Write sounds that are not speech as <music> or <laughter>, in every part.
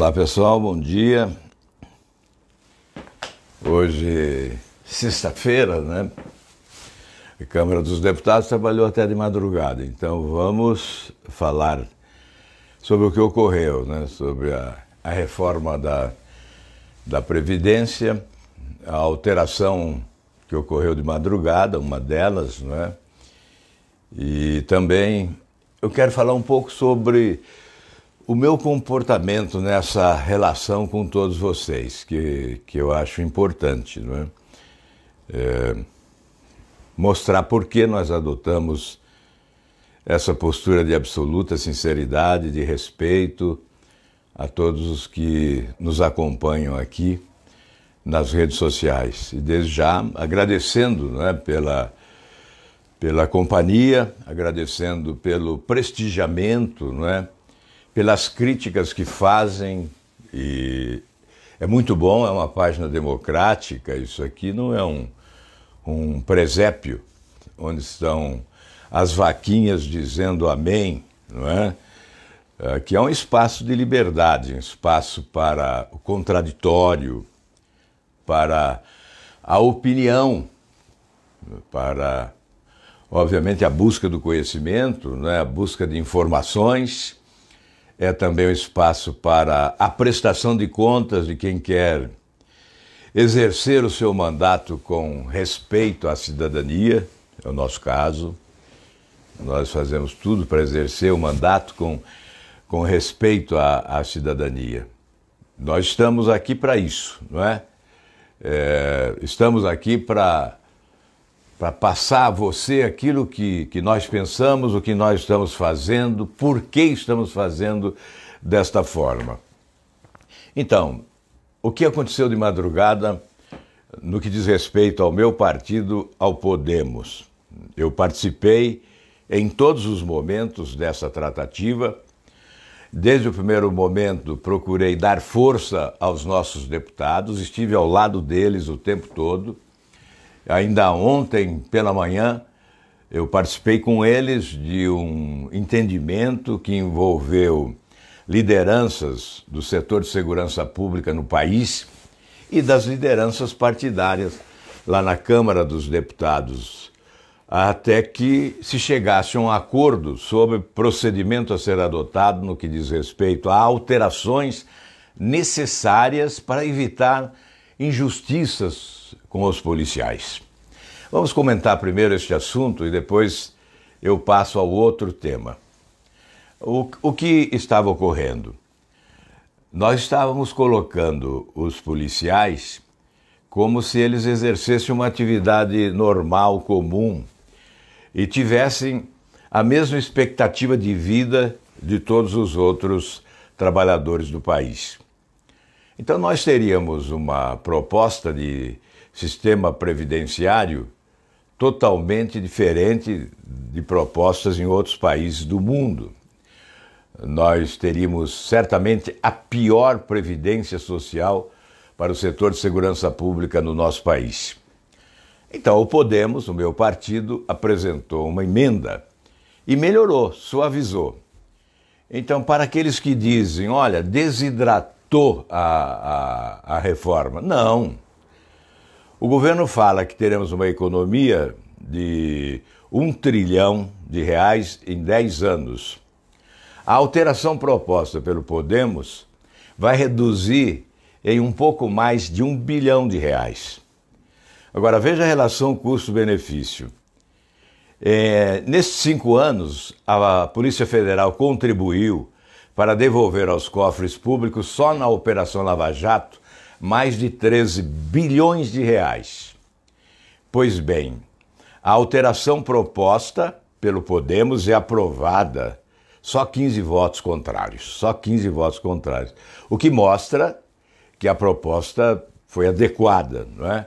Olá pessoal, bom dia. Hoje, sexta-feira, né? A Câmara dos Deputados trabalhou até de madrugada, então vamos falar sobre o que ocorreu, né? Sobre a, a reforma da, da Previdência, a alteração que ocorreu de madrugada, uma delas, né? E também eu quero falar um pouco sobre o meu comportamento nessa relação com todos vocês, que, que eu acho importante, não é? é mostrar por que nós adotamos essa postura de absoluta sinceridade, de respeito a todos os que nos acompanham aqui nas redes sociais. E desde já agradecendo é, pela, pela companhia, agradecendo pelo prestigiamento, não é? pelas críticas que fazem e é muito bom, é uma página democrática, isso aqui não é um, um presépio onde estão as vaquinhas dizendo amém, não é? que é um espaço de liberdade, um espaço para o contraditório, para a opinião, para, obviamente, a busca do conhecimento, né? a busca de informações é também um espaço para a prestação de contas de quem quer exercer o seu mandato com respeito à cidadania, é o nosso caso. Nós fazemos tudo para exercer o mandato com, com respeito à, à cidadania. Nós estamos aqui para isso, não é? é estamos aqui para para passar a você aquilo que, que nós pensamos, o que nós estamos fazendo, por que estamos fazendo desta forma. Então, o que aconteceu de madrugada no que diz respeito ao meu partido, ao Podemos? Eu participei em todos os momentos dessa tratativa. Desde o primeiro momento, procurei dar força aos nossos deputados, estive ao lado deles o tempo todo. Ainda ontem pela manhã, eu participei com eles de um entendimento que envolveu lideranças do setor de segurança pública no país e das lideranças partidárias lá na Câmara dos Deputados, até que se chegasse a um acordo sobre procedimento a ser adotado no que diz respeito a alterações necessárias para evitar injustiças com os policiais. Vamos comentar primeiro este assunto e depois eu passo ao outro tema. O, o que estava ocorrendo? Nós estávamos colocando os policiais como se eles exercessem uma atividade normal, comum, e tivessem a mesma expectativa de vida de todos os outros trabalhadores do país. Então, nós teríamos uma proposta de sistema previdenciário totalmente diferente de propostas em outros países do mundo. Nós teríamos certamente a pior previdência social para o setor de segurança pública no nosso país. Então, o Podemos, o meu partido, apresentou uma emenda e melhorou, suavizou. Então, para aqueles que dizem, olha, desidratou a, a, a reforma, não. O governo fala que teremos uma economia de um trilhão de reais em 10 anos. A alteração proposta pelo Podemos vai reduzir em um pouco mais de um bilhão de reais. Agora, veja a relação custo-benefício. É, nesses cinco anos, a Polícia Federal contribuiu para devolver aos cofres públicos, só na Operação Lava Jato, mais de 13 bilhões de reais. Pois bem, a alteração proposta pelo Podemos é aprovada. Só 15 votos contrários, só 15 votos contrários. O que mostra que a proposta foi adequada, não é?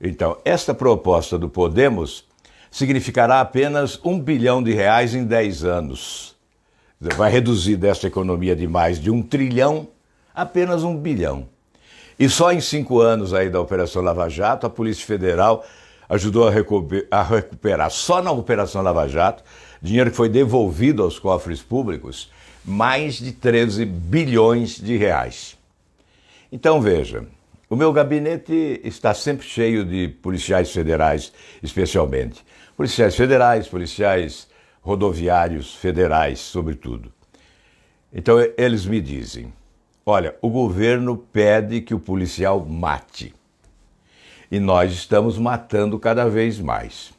Então, esta proposta do Podemos significará apenas um bilhão de reais em 10 anos. Vai reduzir desta economia de mais de um trilhão apenas um bilhão. E só em cinco anos aí da Operação Lava Jato, a Polícia Federal ajudou a, a recuperar, só na Operação Lava Jato, dinheiro que foi devolvido aos cofres públicos, mais de 13 bilhões de reais. Então veja, o meu gabinete está sempre cheio de policiais federais, especialmente. Policiais federais, policiais rodoviários federais, sobretudo. Então eles me dizem: Olha, o governo pede que o policial mate. E nós estamos matando cada vez mais.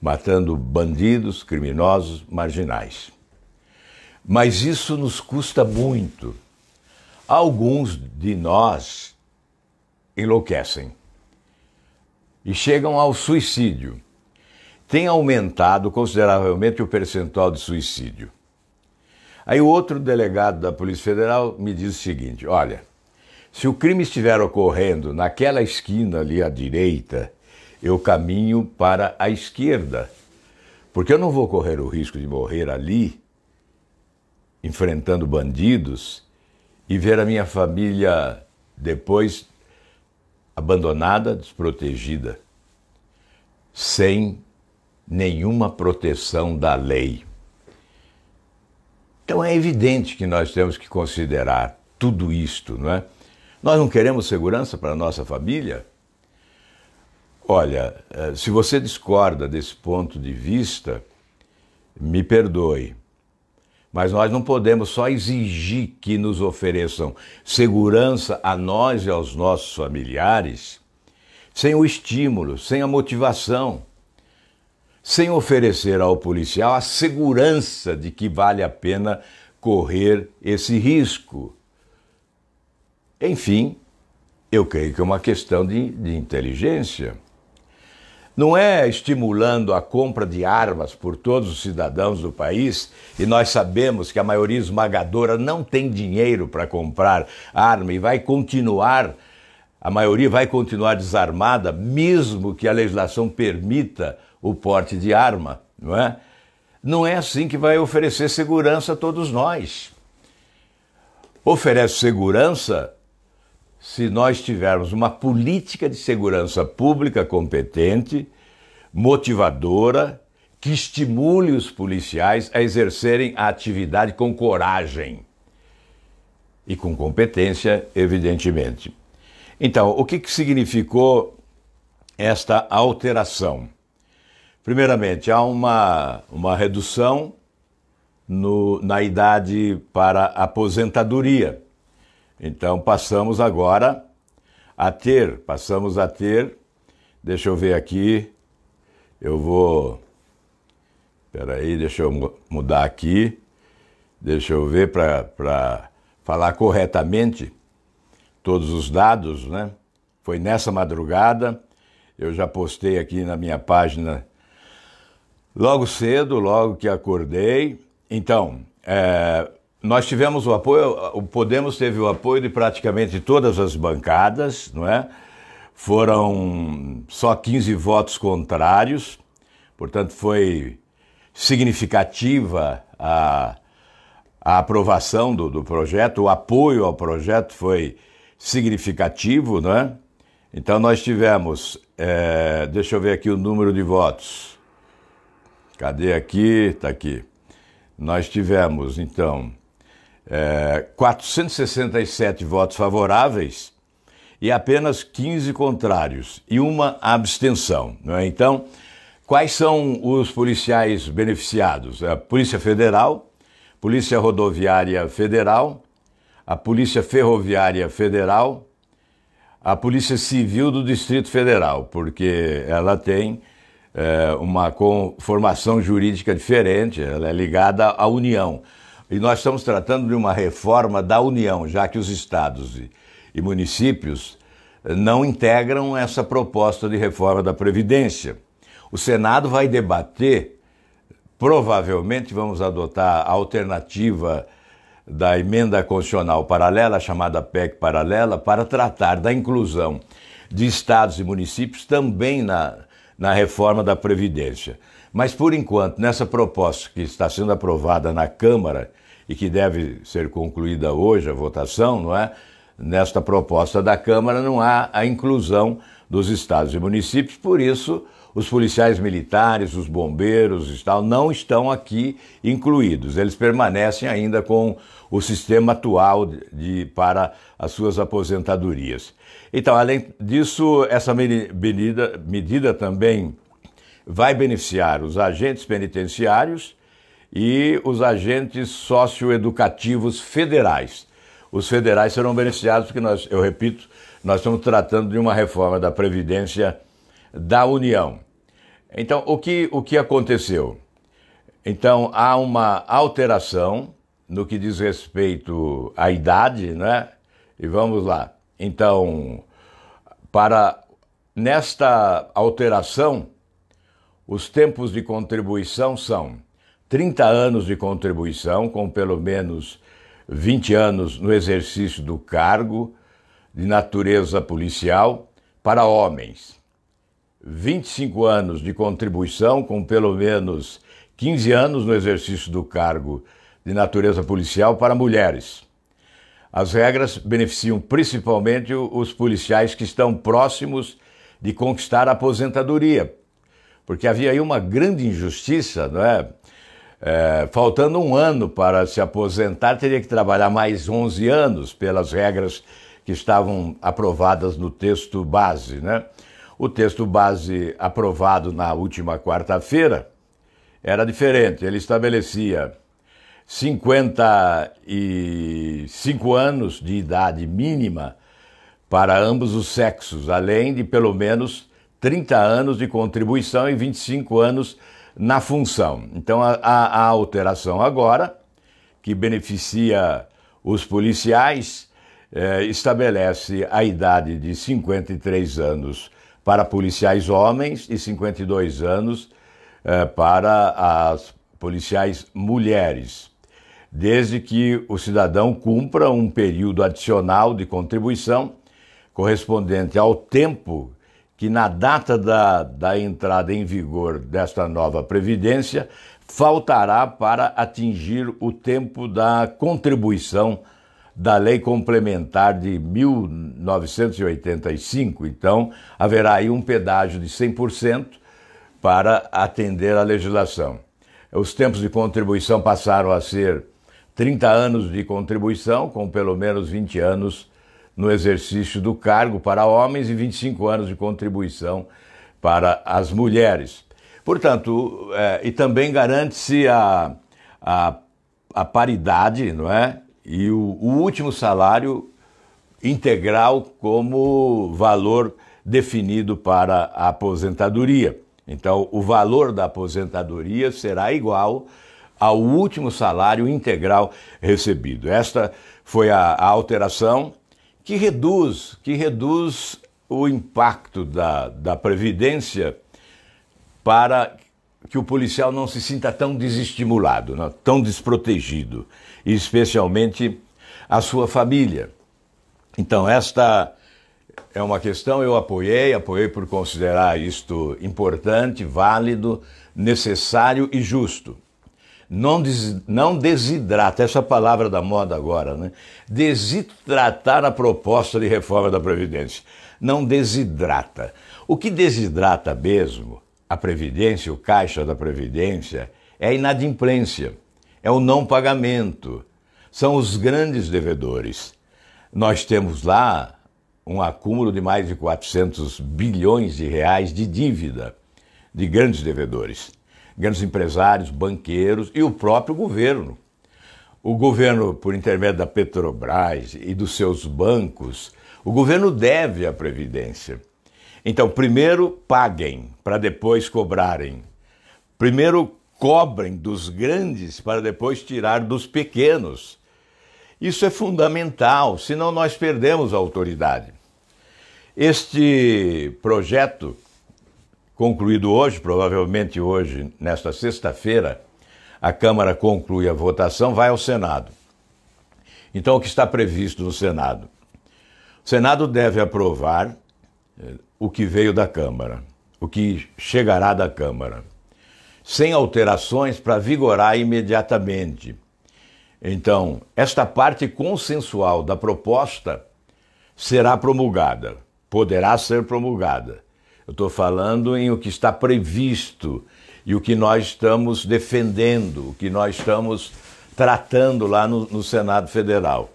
Matando bandidos, criminosos, marginais. Mas isso nos custa muito. Alguns de nós enlouquecem e chegam ao suicídio. Tem aumentado consideravelmente o percentual de suicídio. Aí o outro delegado da Polícia Federal me diz o seguinte: olha, se o crime estiver ocorrendo naquela esquina ali à direita, eu caminho para a esquerda, porque eu não vou correr o risco de morrer ali, enfrentando bandidos e ver a minha família depois abandonada, desprotegida, sem nenhuma proteção da lei. Então é evidente que nós temos que considerar tudo isto, não é? Nós não queremos segurança para a nossa família? Olha, eh, se você discorda desse ponto de vista, me perdoe, mas nós não podemos só exigir que nos ofereçam segurança a nós e aos nossos familiares sem o estímulo, sem a motivação sem oferecer ao policial a segurança de que vale a pena correr esse risco. Enfim, eu creio que é uma questão de, de inteligência. Não é estimulando a compra de armas por todos os cidadãos do país, e nós sabemos que a maioria esmagadora não tem dinheiro para comprar arma e vai continuar, a maioria vai continuar desarmada, mesmo que a legislação permita o porte de arma, não é? Não é assim que vai oferecer segurança a todos nós. Oferece segurança se nós tivermos uma política de segurança pública competente, motivadora, que estimule os policiais a exercerem a atividade com coragem e com competência, evidentemente. Então, o que, que significou esta alteração? Primeiramente, há uma, uma redução no, na idade para aposentadoria. Então, passamos agora a ter, passamos a ter, deixa eu ver aqui, eu vou, peraí, deixa eu mudar aqui, deixa eu ver para falar corretamente todos os dados, né? Foi nessa madrugada, eu já postei aqui na minha página Logo cedo, logo que acordei, então, é, nós tivemos o apoio, o Podemos teve o apoio de praticamente todas as bancadas, não é? Foram só 15 votos contrários, portanto foi significativa a, a aprovação do, do projeto, o apoio ao projeto foi significativo, é? Então nós tivemos, é, deixa eu ver aqui o número de votos, Cadê aqui? Está aqui. Nós tivemos, então, é, 467 votos favoráveis e apenas 15 contrários e uma abstenção. é? Então, quais são os policiais beneficiados? É a Polícia Federal, Polícia Rodoviária Federal, a Polícia Ferroviária Federal, a Polícia Civil do Distrito Federal, porque ela tem é, uma formação jurídica diferente, ela é ligada à União. E nós estamos tratando de uma reforma da União, já que os estados e, e municípios eh, não integram essa proposta de reforma da Previdência. O Senado vai debater, provavelmente vamos adotar a alternativa da emenda constitucional paralela, chamada PEC paralela, para tratar da inclusão de estados e municípios também na, na reforma da Previdência. Mas, por enquanto, nessa proposta que está sendo aprovada na Câmara e que deve ser concluída hoje a votação, não é? Nesta proposta da Câmara não há a inclusão dos estados e municípios, por isso os policiais militares, os bombeiros e tal, não estão aqui incluídos. Eles permanecem ainda com o sistema atual de, para as suas aposentadorias. Então, além disso, essa medida, medida também vai beneficiar os agentes penitenciários e os agentes socioeducativos federais. Os federais serão beneficiados porque nós, eu repito, nós estamos tratando de uma reforma da previdência da União. Então, o que, o que aconteceu? Então, há uma alteração no que diz respeito à idade, né? E vamos lá. Então, para nesta alteração, os tempos de contribuição são 30 anos de contribuição, com pelo menos 20 anos no exercício do cargo de natureza policial, para homens 25 anos de contribuição, com pelo menos 15 anos no exercício do cargo de natureza policial para mulheres. As regras beneficiam principalmente os policiais que estão próximos de conquistar a aposentadoria, porque havia aí uma grande injustiça, não é? é? faltando um ano para se aposentar, teria que trabalhar mais 11 anos pelas regras que estavam aprovadas no texto base, né? O texto base aprovado na última quarta-feira era diferente. Ele estabelecia 55 anos de idade mínima para ambos os sexos, além de pelo menos 30 anos de contribuição e 25 anos na função. Então, a, a alteração agora, que beneficia os policiais, eh, estabelece a idade de 53 anos para policiais homens e 52 anos eh, para as policiais mulheres, desde que o cidadão cumpra um período adicional de contribuição correspondente ao tempo que, na data da, da entrada em vigor desta nova previdência, faltará para atingir o tempo da contribuição da Lei Complementar de 1985. Então, haverá aí um pedágio de 100% para atender à legislação. Os tempos de contribuição passaram a ser 30 anos de contribuição, com pelo menos 20 anos no exercício do cargo para homens e 25 anos de contribuição para as mulheres. Portanto, é, e também garante-se a, a, a, paridade não é? e o, o último salário integral como valor definido para a aposentadoria. Então, o valor da aposentadoria será igual ao último salário integral recebido. Esta foi a, a alteração que reduz, que reduz o impacto da, da Previdência para que o policial não se sinta tão desestimulado, não, né, tão desprotegido especialmente a sua família. Então, esta é uma questão eu apoiei, apoiei por considerar isto importante, válido, necessário e justo. Não, des, não desidrata, essa palavra da moda agora, né? Desidratar a proposta de reforma da Previdência. Não desidrata. O que desidrata mesmo a Previdência, o caixa da Previdência, é a inadimplência é o não pagamento. São os grandes devedores. Nós temos lá um acúmulo de mais de 400 bilhões de reais de dívida de grandes devedores, grandes empresários, banqueiros e o próprio governo. O governo, por intermédio da Petrobras e dos seus bancos, o governo deve à Previdência. Então, primeiro paguem, para depois cobrarem. Primeiro cobrem dos grandes para depois tirar dos pequenos. Isso é fundamental, senão nós perdemos a autoridade. Este projeto, concluído hoje, provavelmente hoje, nesta sexta-feira, a Câmara conclui a votação, vai ao Senado. Então, o que está previsto no Senado? O Senado deve aprovar eh, o que veio da Câmara, o que chegará da Câmara sem alterações, para vigorar imediatamente. Então, esta parte consensual da proposta será promulgada, poderá ser promulgada. Eu estou falando em o que está previsto e o que nós estamos defendendo, o que nós estamos tratando lá no, no Senado Federal.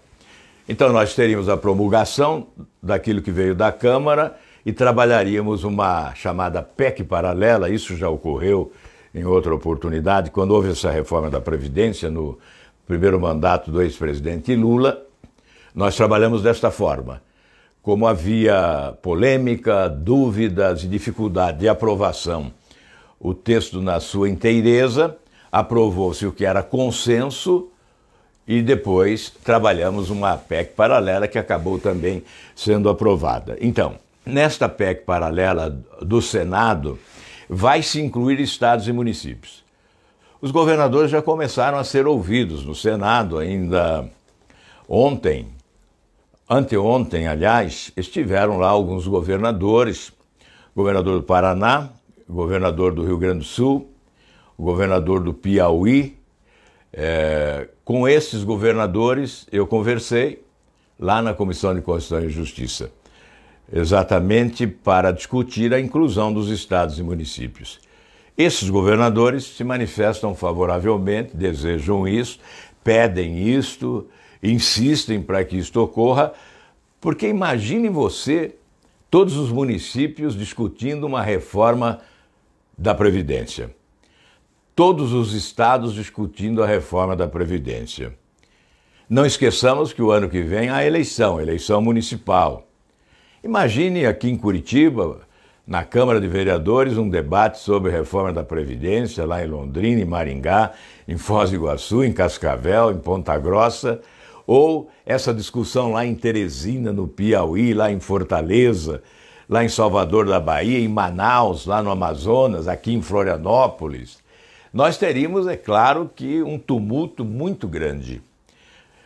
Então, nós teríamos a promulgação daquilo que veio da Câmara e trabalharíamos uma chamada PEC paralela, isso já ocorreu em outra oportunidade, quando houve essa reforma da Previdência, no primeiro mandato do ex-presidente Lula, nós trabalhamos desta forma. Como havia polêmica, dúvidas e dificuldade de aprovação, o texto na sua inteireza, aprovou-se o que era consenso e depois trabalhamos uma PEC paralela que acabou também sendo aprovada. Então, nesta PEC paralela do Senado, vai se incluir estados e municípios. Os governadores já começaram a ser ouvidos no Senado ainda ontem. Anteontem, aliás, estiveram lá alguns governadores, governador do Paraná, governador do Rio Grande do Sul, governador do Piauí. É, com esses governadores eu conversei lá na Comissão de Constituição e Justiça exatamente para discutir a inclusão dos estados e municípios. Esses governadores se manifestam favoravelmente, desejam isso, pedem isto, insistem para que isto ocorra, porque imagine você todos os municípios discutindo uma reforma da Previdência. Todos os estados discutindo a reforma da Previdência. Não esqueçamos que o ano que vem há eleição, eleição municipal. Imagine aqui em Curitiba, na Câmara de Vereadores, um debate sobre reforma da Previdência, lá em Londrina, em Maringá, em Foz do Iguaçu, em Cascavel, em Ponta Grossa, ou essa discussão lá em Teresina, no Piauí, lá em Fortaleza, lá em Salvador da Bahia, em Manaus, lá no Amazonas, aqui em Florianópolis. Nós teríamos, é claro, que um tumulto muito grande.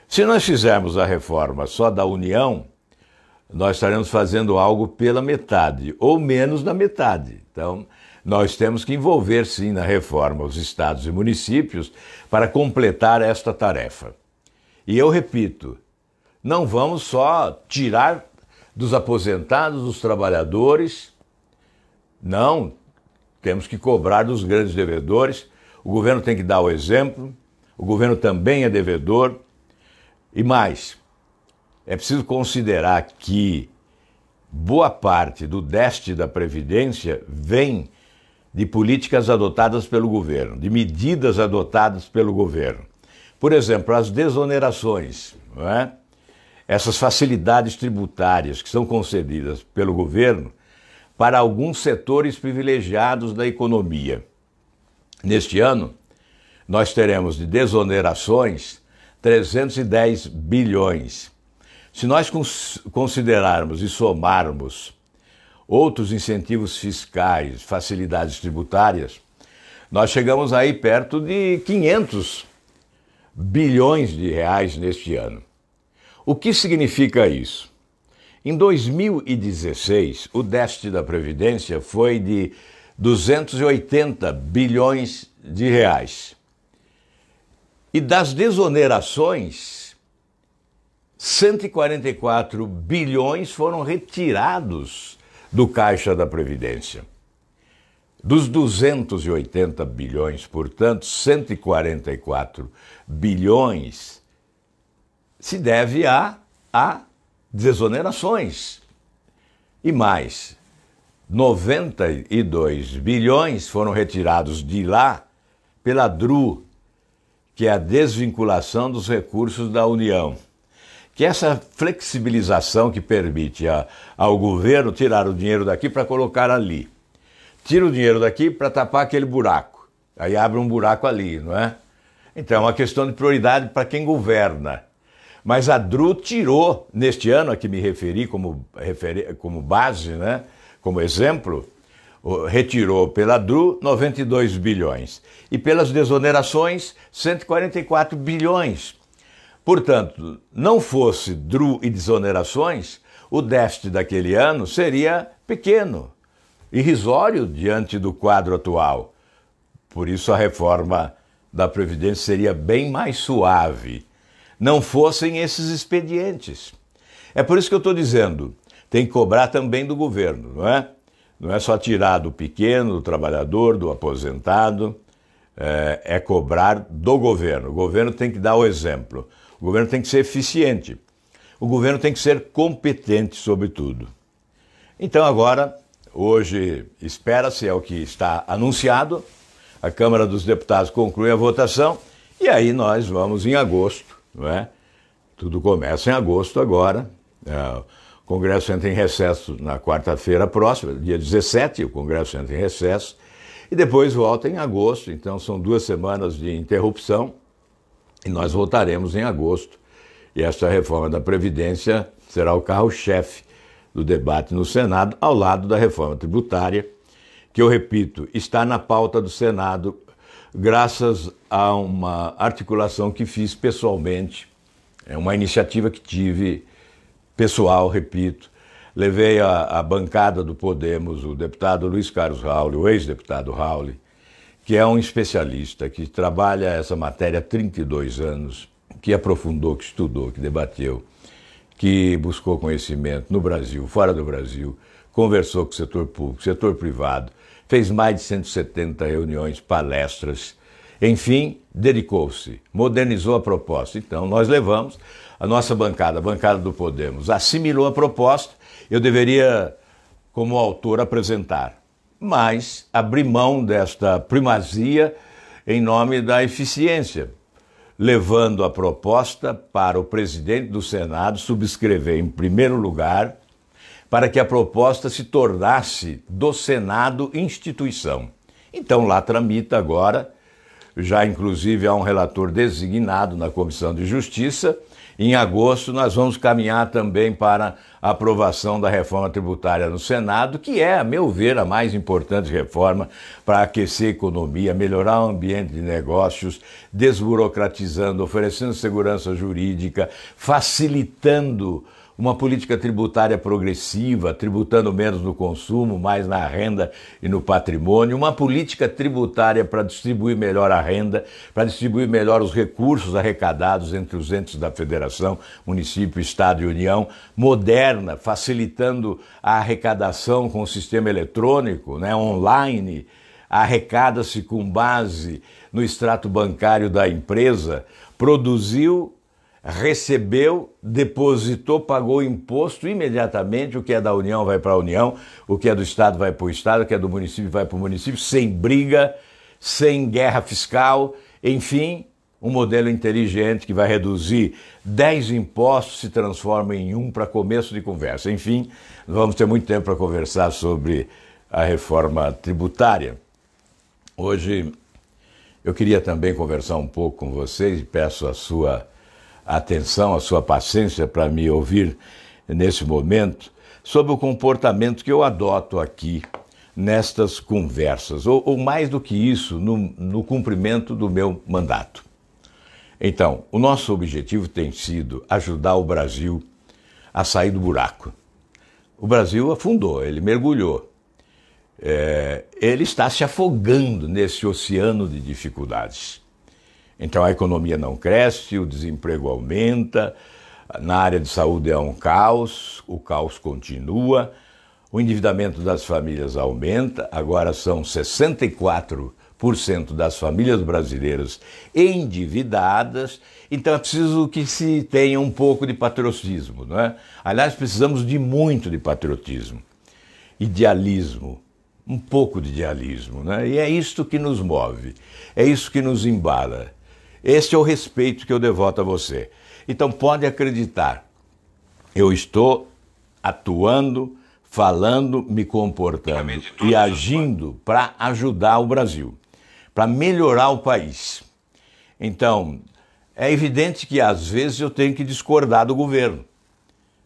Se nós fizermos a reforma só da União, nós estaremos fazendo algo pela metade, ou menos da metade. Então, nós temos que envolver sim na reforma os estados e municípios para completar esta tarefa. E eu repito, não vamos só tirar dos aposentados, dos trabalhadores, não, temos que cobrar dos grandes devedores. O governo tem que dar o exemplo, o governo também é devedor. E mais, é preciso considerar que boa parte do déficit da Previdência vem de políticas adotadas pelo governo, de medidas adotadas pelo governo. Por exemplo, as desonerações, é? essas facilidades tributárias que são concedidas pelo governo para alguns setores privilegiados da economia. Neste ano, nós teremos de desonerações 310 bilhões se nós considerarmos e somarmos outros incentivos fiscais, facilidades tributárias, nós chegamos aí perto de 500 bilhões de reais neste ano. O que significa isso? Em 2016, o déficit da Previdência foi de 280 bilhões de reais. E das desonerações, 144 bilhões foram retirados do caixa da Previdência. Dos 280 bilhões, portanto, 144 bilhões se deve a, a desonerações. E mais, 92 bilhões foram retirados de lá pela DRU, que é a desvinculação dos recursos da União que é essa flexibilização que permite a, ao governo tirar o dinheiro daqui para colocar ali, tira o dinheiro daqui para tapar aquele buraco, aí abre um buraco ali, não é? Então é uma questão de prioridade para quem governa. Mas a DRU tirou, neste ano a que me referi como, referi, como base, né, como exemplo, retirou pela DRU 92 bilhões e pelas desonerações 144 bilhões. Portanto, não fosse DRU e desonerações, o déficit daquele ano seria pequeno, irrisório diante do quadro atual. Por isso, a reforma da Previdência seria bem mais suave, não fossem esses expedientes. É por isso que eu estou dizendo, tem que cobrar também do governo, não é? Não é só tirar do pequeno, do trabalhador, do aposentado, é, é cobrar do governo. O governo tem que dar o exemplo. O governo tem que ser eficiente. O governo tem que ser competente, sobretudo. Então, agora, hoje, espera-se, é o que está anunciado, a Câmara dos Deputados conclui a votação e aí nós vamos em agosto, não é? Tudo começa em agosto agora. É, o Congresso entra em recesso na quarta-feira próxima, dia 17, o Congresso entra em recesso, e depois volta em agosto, então são duas semanas de interrupção. E nós voltaremos em agosto. E essa reforma da Previdência será o carro-chefe do debate no Senado, ao lado da reforma tributária, que eu repito, está na pauta do Senado, graças a uma articulação que fiz pessoalmente, é uma iniciativa que tive pessoal, repito. Levei a, a bancada do Podemos, o deputado Luiz Carlos Raul, o ex-deputado Raul, que é um especialista, que trabalha essa matéria há 32 anos, que aprofundou, que estudou, que debateu, que buscou conhecimento no Brasil, fora do Brasil, conversou com o setor público, setor privado, fez mais de 170 reuniões, palestras, enfim, dedicou-se, modernizou a proposta. Então, nós levamos a nossa bancada, a bancada do Podemos, assimilou a proposta, eu deveria, como autor, apresentar mas abrir mão desta primazia em nome da eficiência, levando a proposta para o presidente do Senado subscrever em primeiro lugar para que a proposta se tornasse do Senado instituição. Então lá tramita agora, já inclusive há um relator designado na Comissão de Justiça, em agosto, nós vamos caminhar também para a aprovação da reforma tributária no Senado, que é, a meu ver, a mais importante reforma para aquecer a economia, melhorar o ambiente de negócios, desburocratizando, oferecendo segurança jurídica, facilitando uma política tributária progressiva, tributando menos no consumo, mais na renda e no patrimônio, uma política tributária para distribuir melhor a renda, para distribuir melhor os recursos arrecadados entre os entes da federação, município, estado e união, moderna, facilitando a arrecadação com o sistema eletrônico, né, online, arrecada-se com base no extrato bancário da empresa, produziu recebeu, depositou, pagou imposto imediatamente, o que é da União vai para a União, o que é do Estado vai para o Estado, o que é do município vai para o município, sem briga, sem guerra fiscal, enfim, um modelo inteligente que vai reduzir 10 impostos se transforma em um para começo de conversa. Enfim, não vamos ter muito tempo para conversar sobre a reforma tributária. Hoje eu queria também conversar um pouco com vocês e peço a sua a atenção, a sua paciência para me ouvir nesse momento sobre o comportamento que eu adoto aqui nestas conversas, ou, ou mais do que isso, no, no cumprimento do meu mandato. Então, o nosso objetivo tem sido ajudar o Brasil a sair do buraco. O Brasil afundou, ele mergulhou. É, ele está se afogando nesse oceano de dificuldades. Então a economia não cresce, o desemprego aumenta, na área de saúde é um caos, o caos continua, o endividamento das famílias aumenta, agora são 64% das famílias brasileiras endividadas, então é preciso que se tenha um pouco de patriotismo, não é? Aliás, precisamos de muito de patriotismo, idealismo, um pouco de idealismo, né? E é isto que nos move, é isso que nos embala. Este é o respeito que eu devoto a você. Então pode acreditar, eu estou atuando, falando, me comportando e agindo para ajudar o Brasil, para melhorar o país. Então, é evidente que às vezes eu tenho que discordar do governo.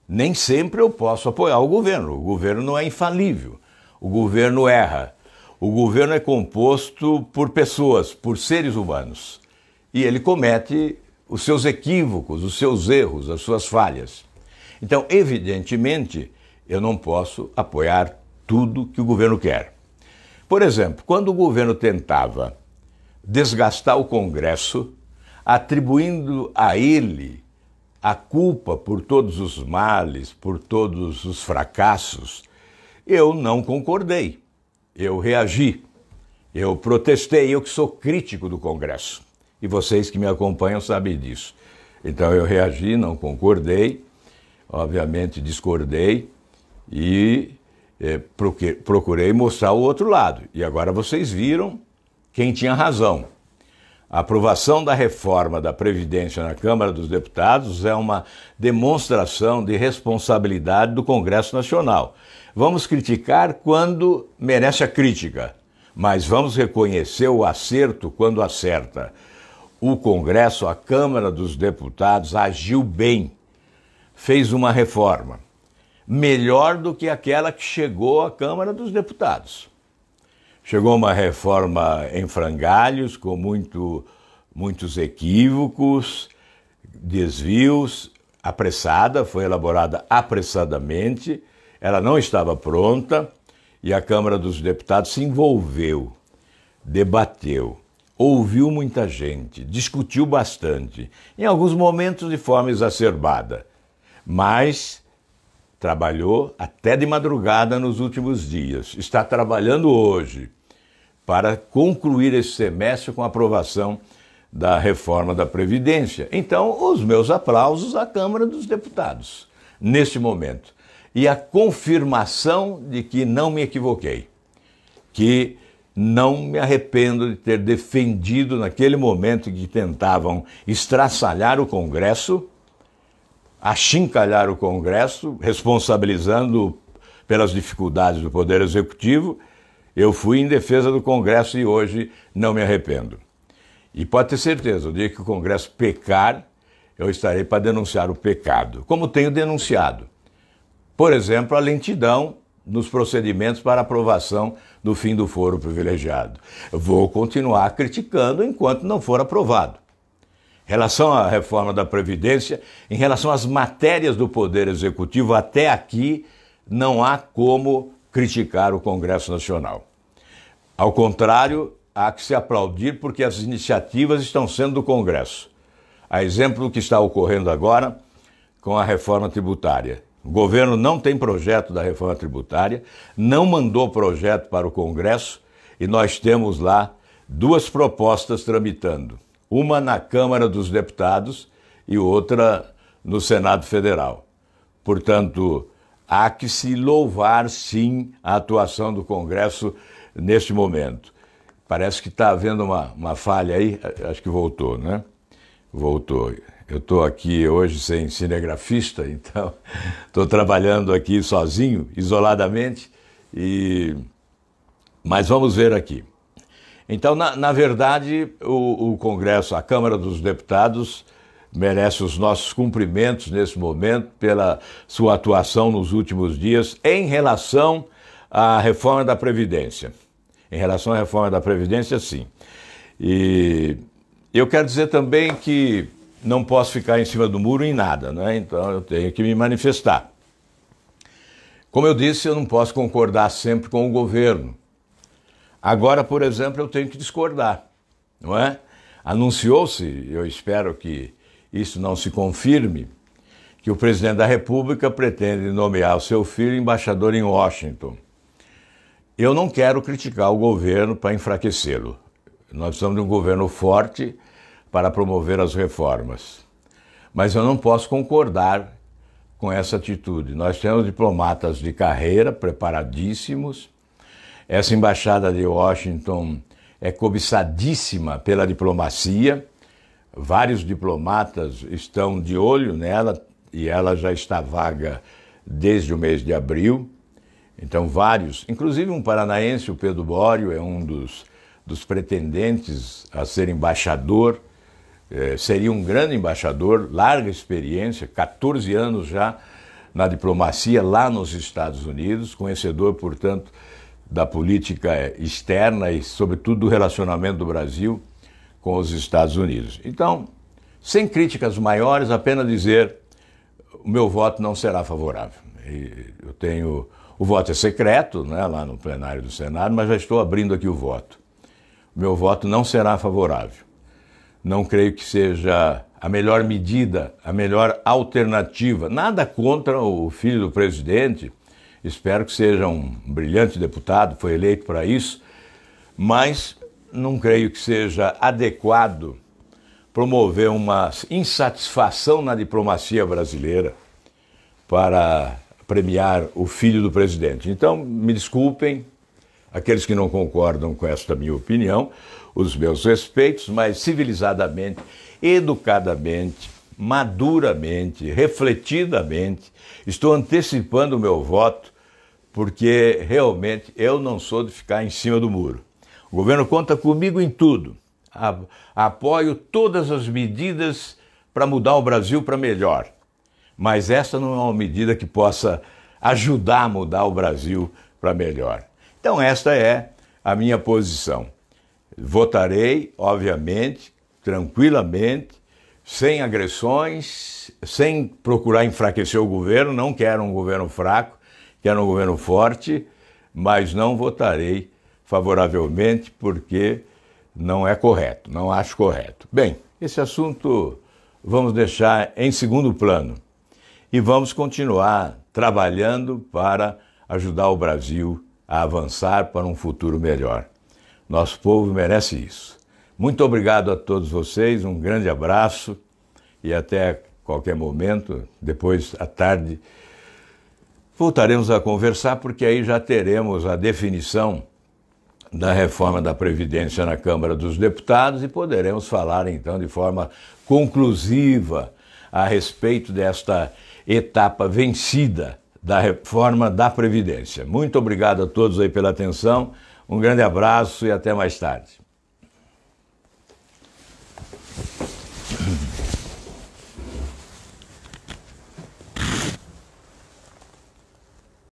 Nem sempre eu posso apoiar o governo. O governo não é infalível. O governo erra. O governo é composto por pessoas, por seres humanos e ele comete os seus equívocos, os seus erros, as suas falhas. Então, evidentemente, eu não posso apoiar tudo que o governo quer. Por exemplo, quando o governo tentava desgastar o Congresso, atribuindo a ele a culpa por todos os males, por todos os fracassos, eu não concordei. Eu reagi. Eu protestei, eu que sou crítico do Congresso e vocês que me acompanham sabem disso. Então eu reagi, não concordei, obviamente discordei e é, procurei mostrar o outro lado. E agora vocês viram quem tinha razão. A aprovação da reforma da Previdência na Câmara dos Deputados é uma demonstração de responsabilidade do Congresso Nacional. Vamos criticar quando merece a crítica, mas vamos reconhecer o acerto quando acerta o Congresso, a Câmara dos Deputados, agiu bem, fez uma reforma melhor do que aquela que chegou à Câmara dos Deputados. Chegou uma reforma em frangalhos, com muito, muitos equívocos, desvios, apressada, foi elaborada apressadamente, ela não estava pronta e a Câmara dos Deputados se envolveu, debateu ouviu muita gente, discutiu bastante, em alguns momentos de forma exacerbada, mas trabalhou até de madrugada nos últimos dias, está trabalhando hoje para concluir esse semestre com a aprovação da reforma da Previdência. Então, os meus aplausos à Câmara dos Deputados, neste momento. E a confirmação de que não me equivoquei, que não me arrependo de ter defendido, naquele momento que tentavam estraçalhar o Congresso, achincalhar o Congresso, responsabilizando pelas dificuldades do Poder Executivo, eu fui em defesa do Congresso e hoje não me arrependo. E pode ter certeza, o dia que o Congresso pecar, eu estarei para denunciar o pecado, como tenho denunciado. Por exemplo, a lentidão nos procedimentos para aprovação do fim do foro privilegiado. Vou continuar criticando enquanto não for aprovado. Em relação à reforma da Previdência, em relação às matérias do Poder Executivo, até aqui não há como criticar o Congresso Nacional. Ao contrário, há que se aplaudir porque as iniciativas estão sendo do Congresso. A exemplo do que está ocorrendo agora com a reforma tributária. O governo não tem projeto da reforma tributária, não mandou projeto para o Congresso e nós temos lá duas propostas tramitando: uma na Câmara dos Deputados e outra no Senado Federal. Portanto, há que se louvar sim a atuação do Congresso neste momento. Parece que está havendo uma, uma falha aí, acho que voltou, né? Voltou. Eu estou aqui hoje sem cinegrafista, <laughs> então estou trabalhando aqui sozinho, isoladamente, e... mas vamos ver aqui. Então, na, na verdade, o, o Congresso, a Câmara dos Deputados, merece os nossos cumprimentos nesse momento pela sua atuação nos últimos dias em relação à reforma da Previdência. Em relação à reforma da Previdência, sim. E eu quero dizer também que não posso ficar em cima do muro em nada, né? então eu tenho que me manifestar. Como eu disse, eu não posso concordar sempre com o governo. Agora, por exemplo, eu tenho que discordar, não é? Anunciou-se, eu espero que isso não se confirme, que o presidente da República pretende nomear o seu filho embaixador em Washington. Eu não quero criticar o governo para enfraquecê-lo. Nós precisamos de um governo forte para promover as reformas. Mas eu não posso concordar com essa atitude. Nós temos diplomatas de carreira preparadíssimos. Essa embaixada de Washington é cobiçadíssima pela diplomacia. Vários diplomatas estão de olho nela e ela já está vaga desde o mês de abril. Então, vários, inclusive um paranaense, o Pedro Bório, é um dos, dos pretendentes a ser embaixador é, seria um grande embaixador, larga experiência, 14 anos já na diplomacia lá nos Estados Unidos, conhecedor, portanto, da política externa e, sobretudo, do relacionamento do Brasil com os Estados Unidos. Então, sem críticas maiores, apenas dizer: o meu voto não será favorável. eu tenho. O voto é secreto, né, lá no plenário do Senado, mas já estou abrindo aqui o voto. O meu voto não será favorável não creio que seja a melhor medida, a melhor alternativa. Nada contra o filho do presidente, espero que seja um brilhante deputado, foi eleito para isso, mas não creio que seja adequado promover uma insatisfação na diplomacia brasileira para premiar o filho do presidente. Então, me desculpem aqueles que não concordam com esta minha opinião os meus respeitos, mas civilizadamente, educadamente, maduramente, refletidamente, estou antecipando o meu voto, porque realmente eu não sou de ficar em cima do muro. O governo conta comigo em tudo. Apoio todas as medidas para mudar o Brasil para melhor. Mas essa não é uma medida que possa ajudar a mudar o Brasil para melhor. Então, esta é a minha posição. Votarei, obviamente, tranquilamente, sem agressões, sem procurar enfraquecer o governo. Não quero um governo fraco, quero um governo forte, mas não votarei favoravelmente porque não é correto, não acho correto. Bem, esse assunto vamos deixar em segundo plano e vamos continuar trabalhando para ajudar o Brasil a avançar para um futuro melhor. Nosso povo merece isso. Muito obrigado a todos vocês, um grande abraço e até qualquer momento, depois à tarde, voltaremos a conversar, porque aí já teremos a definição da reforma da Previdência na Câmara dos Deputados e poderemos falar então de forma conclusiva a respeito desta etapa vencida da reforma da Previdência. Muito obrigado a todos aí pela atenção. Um grande abraço e até mais tarde.